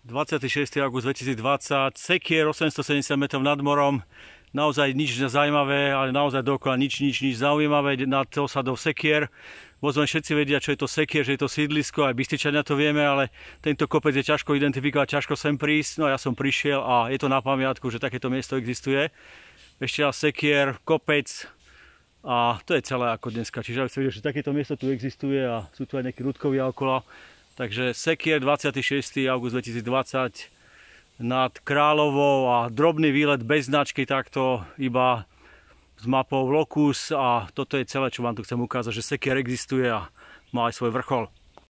26. august 2020, sekier 870 metrov nad morom, naozaj nič zaujímavé, ale naozaj dokola nič, nič, nič zaujímavé nad osadou sekier. Možno všetci vedia, čo je to sekier, že je to sídlisko, aj Bystričania to vieme, ale tento kopec je ťažko identifikovať, ťažko sem prísť. No a ja som prišiel a je to na pamiatku, že takéto miesto existuje. Ešte raz sekier, kopec, a to je celé ako dneska. Čiže aby ste vedeli, že takéto miesto tu existuje a sú tu aj nejakí ľudkovia okolo. Takže Sekier 26. august 2020 nad Královou a drobný výlet bez značky takto iba s mapou Locus a toto je celé, čo vám tu chcem ukázať, že Sekier existuje a má aj svoj vrchol.